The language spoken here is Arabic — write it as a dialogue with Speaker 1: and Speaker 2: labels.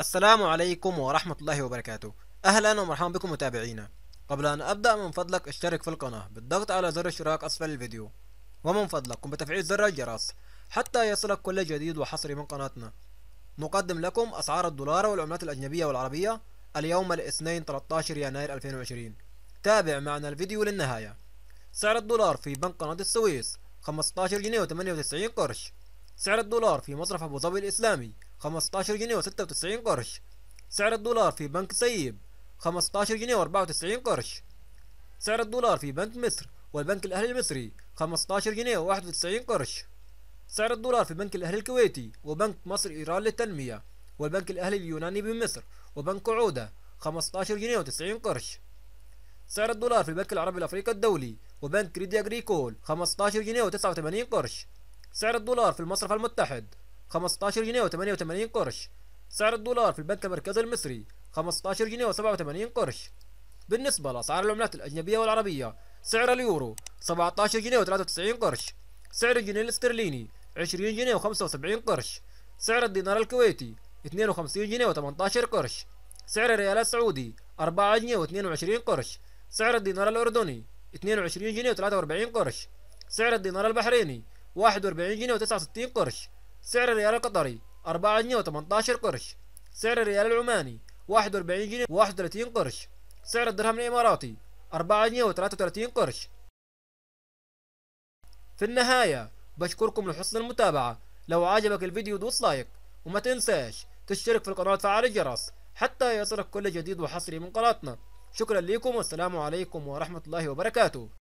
Speaker 1: السلام عليكم ورحمة الله وبركاته أهلا ومرحبا بكم متابعينا قبل أن أبدأ من فضلك اشترك في القناة بالضغط على زر الاشتراك أسفل الفيديو ومن فضلك قم بتفعيل زر الجرس حتى يصلك كل جديد وحصري من قناتنا نقدم لكم أسعار الدولار والعملات الأجنبية والعربية اليوم الاثنين 13 يناير 2020 تابع معنا الفيديو للنهاية سعر الدولار في بنك قناة السويس 15 جنيه و98 قرش سعر الدولار في مصرف أبو ظبي الإسلامي 15 جنيه و96 قرش سعر الدولار في بنك سيب 15 جنيه و94 قرش سعر الدولار في بنك مصر والبنك الأهلي المصري 15 جنيه و91 قرش سعر الدولار في بنك الأهلي الكويتي وبنك مصر إيران للتنمية والبنك الأهلي اليوناني بمصر وبنك عودة 15 جنيه و90 قرش سعر الدولار في البنك العربي الأفريقي الدولي وبنك كريدي أجريكول 15 جنيه و89 قرش سعر الدولار في المصرف المتحد 15 جنيه و88 قرش سعر الدولار في البنك المركزي المصري 15 جنيه و87 قرش بالنسبة لأسعار العملات الأجنبية والعربية سعر اليورو 17 جنيه و93 قرش سعر الجنيه الاسترليني 20 جنيه و75 قرش سعر الدينار الكويتي 52 جنيه و18 قرش سعر الريال السعودي 4 جنيه و22 قرش سعر الدينار الأردني 22 جنيه و43 قرش سعر الدينار البحريني 41 جنيه و69 قرش سعر الريال القطري 4 جنيه و18 قرش سعر الريال العماني 41 جنيه و31 قرش سعر الدرهم الإماراتي 4 جنيه و33 قرش في النهاية بشكركم لحسن المتابعة لو عجبك الفيديو دوس لايك وما تنساش تشترك في القناة وتفعل الجرس حتى يصلك كل جديد وحصري من قناتنا شكرا لكم والسلام عليكم ورحمة الله وبركاته